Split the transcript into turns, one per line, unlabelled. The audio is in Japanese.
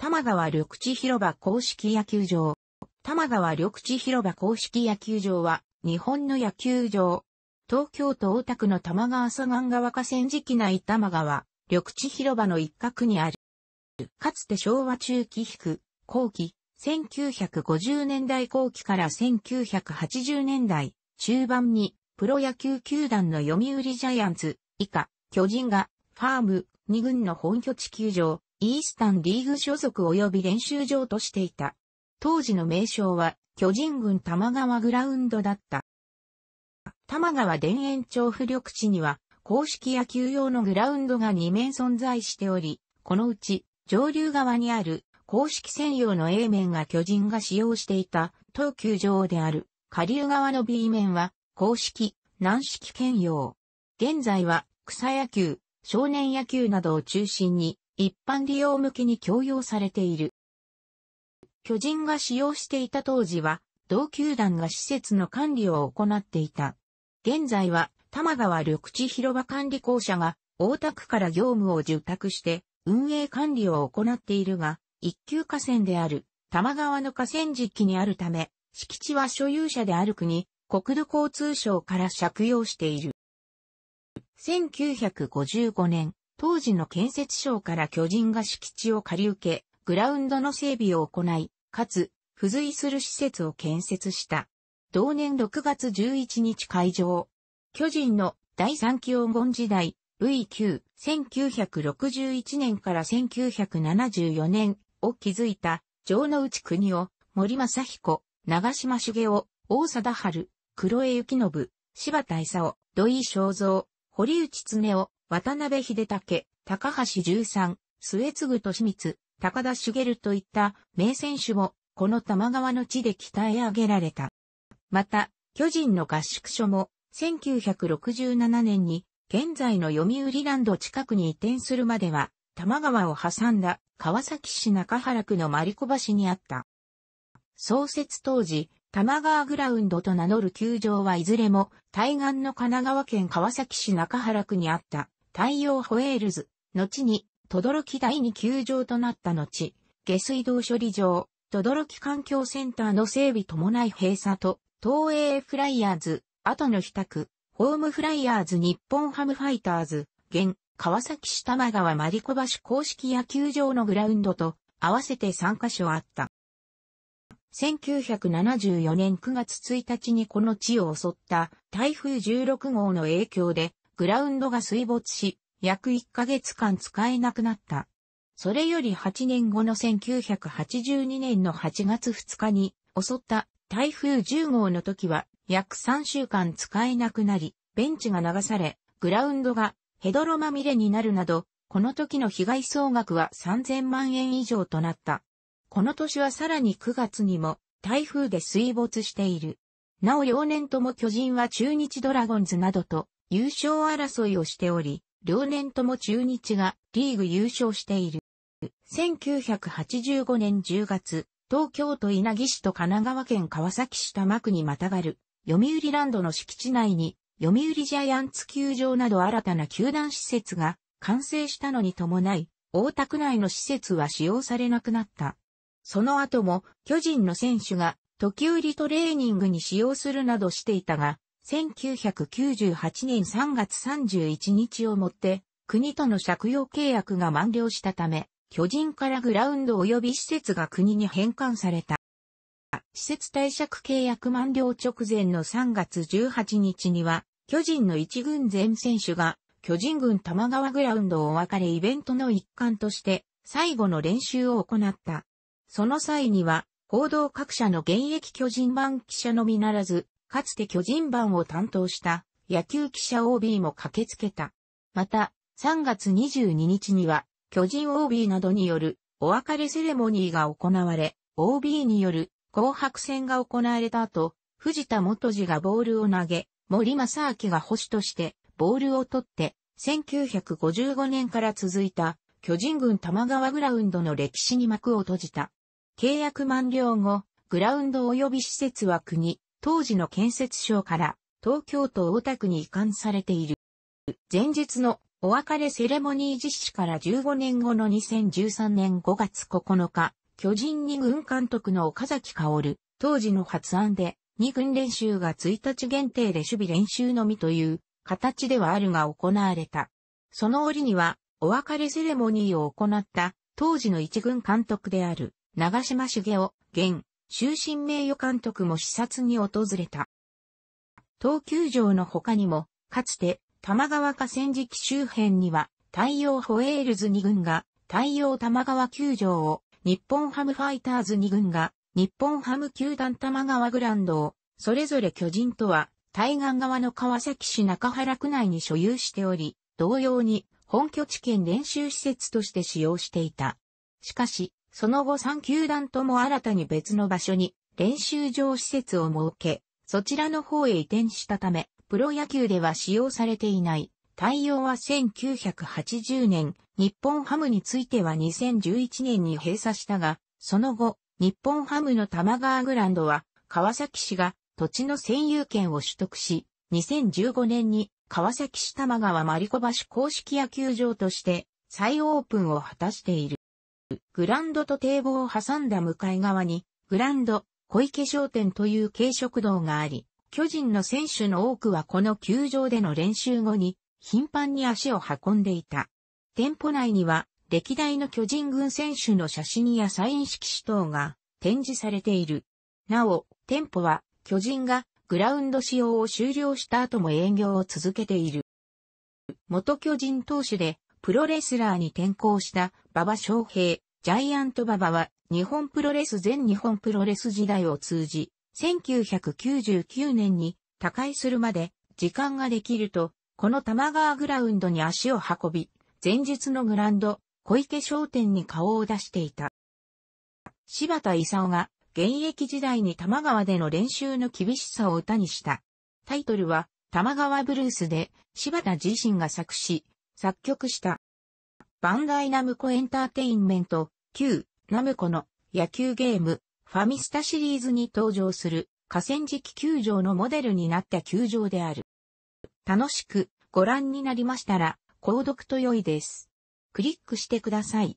玉川緑地広場公式野球場。玉川緑地広場公式野球場は、日本の野球場。東京都大田区の玉川左岸側河川敷内玉川、緑地広場の一角にある。かつて昭和中期引後期、1950年代後期から1980年代中盤に、プロ野球球団の読売ジャイアンツ、以下、巨人が、ファーム、二軍の本拠地球場、イースタンリーグ所属及び練習場としていた。当時の名称は、巨人軍玉川グラウンドだった。玉川田園調布緑地には、公式野球用のグラウンドが2面存在しており、このうち、上流側にある、公式専用の A 面が巨人が使用していた、東急場である、下流側の B 面は、公式、軟式兼用。現在は、草野球、少年野球などを中心に、一般利用向けに供用されている。巨人が使用していた当時は、同球団が施設の管理を行っていた。現在は、玉川緑地広場管理公社が、大田区から業務を受託して、運営管理を行っているが、一級河川である、玉川の河川敷にあるため、敷地は所有者である国、国土交通省から借用している。1955年、当時の建設省から巨人が敷地を借り受け、グラウンドの整備を行い、かつ、付随する施設を建設した。同年6月11日会場。巨人の第3期黄金時代、V9、1961年から1974年を築いた、城之内国夫、森正彦、長島茂雄、大貞春、黒江幸信、柴田勲、土井正造、堀内恒夫、渡辺秀武、高橋十三、末継利光、高田茂といった名選手も、この玉川の地で鍛え上げられた。また、巨人の合宿所も、1967年に、現在の読売ランド近くに移転するまでは、玉川を挟んだ川崎市中原区のマリコ橋にあった。創設当時、玉川グラウンドと名乗る球場はいずれも対岸の神奈川県川崎市中原区にあった太陽ホエールズ、後に、轟第二球場となった後、下水道処理場、轟環境センターの整備伴い閉鎖と、東映フライヤーズ、後の比較、ホームフライヤーズ日本ハムファイターズ、現、川崎市玉川マリコ橋公式野球場のグラウンドと、合わせて3カ所あった。1974年9月1日にこの地を襲った台風16号の影響でグラウンドが水没し、約1ヶ月間使えなくなった。それより8年後の1982年の8月2日に襲った台風10号の時は約3週間使えなくなり、ベンチが流され、グラウンドがヘドロまみれになるなど、この時の被害総額は3000万円以上となった。この年はさらに9月にも台風で水没している。なお4年とも巨人は中日ドラゴンズなどと優勝争いをしており、両年とも中日がリーグ優勝している。1985年10月、東京都稲城市と神奈川県川崎市多摩区にまたがる、読売ランドの敷地内に、読売ジャイアンツ球場など新たな球団施設が完成したのに伴い、大田区内の施設は使用されなくなった。その後も巨人の選手が時折トレーニングに使用するなどしていたが、1998年3月31日をもって、国との借用契約が満了したため、巨人からグラウンド及び施設が国に返還された。施設貸借契約満了直前の3月18日には、巨人の一軍全選手が、巨人軍玉川グラウンドを分かれイベントの一環として、最後の練習を行った。その際には、報道各社の現役巨人版記者のみならず、かつて巨人版を担当した野球記者 OB も駆けつけた。また、3月22日には、巨人 OB などによるお別れセレモニーが行われ、OB による紅白戦が行われた後、藤田元次がボールを投げ、森正明が星としてボールを取って、1955年から続いた巨人軍玉川グラウンドの歴史に幕を閉じた。契約満了後、グラウンド及び施設は国、当時の建設省から東京都大田区に移管されている。前日のお別れセレモニー実施から15年後の2013年5月9日、巨人二軍監督の岡崎香織、当時の発案で二軍練習が1日限定で守備練習のみという形ではあるが行われた。その折にはお別れセレモニーを行った当時の一軍監督である長島茂雄、現終身名誉監督も視察に訪れた。東急城の他にも、かつて、玉川河川敷周辺には、太陽ホエールズ2軍が、太陽玉川球場を、日本ハムファイターズ2軍が、日本ハム球団玉川グランドを、それぞれ巨人とは、対岸側の川崎市中原区内に所有しており、同様に、本拠地圏練習施設として使用していた。しかし、その後3球団とも新たに別の場所に練習場施設を設け、そちらの方へ移転したため、プロ野球では使用されていない。対応は1980年、日本ハムについては2011年に閉鎖したが、その後、日本ハムの玉川グランドは、川崎市が土地の占有権を取得し、2015年に川崎市玉川マリコ橋公式野球場として再オープンを果たしている。グランドと堤防を挟んだ向かい側に、グランド、小池商店という軽食堂があり、巨人の選手の多くはこの球場での練習後に、頻繁に足を運んでいた。店舗内には、歴代の巨人軍選手の写真やサイン色紙等が展示されている。なお、店舗は、巨人がグラウンド使用を終了した後も営業を続けている。元巨人投手で、プロレスラーに転向した馬場昌平、ジャイアント馬場は、日本プロレス全日本プロレス時代を通じ、1999年に他界するまで時間ができると、この玉川グラウンドに足を運び、前日のグランド、小池商店に顔を出していた。柴田勲が現役時代に玉川での練習の厳しさを歌にした。タイトルは、玉川ブルースで、柴田自身が作詞、作曲した。バンダイナムコエンターテインメント、旧、ナムコの野球ゲーム、ファミスタシリーズに登場する河川敷球場のモデルになった球場である。楽しくご覧になりましたら、購読と良いです。クリックしてください。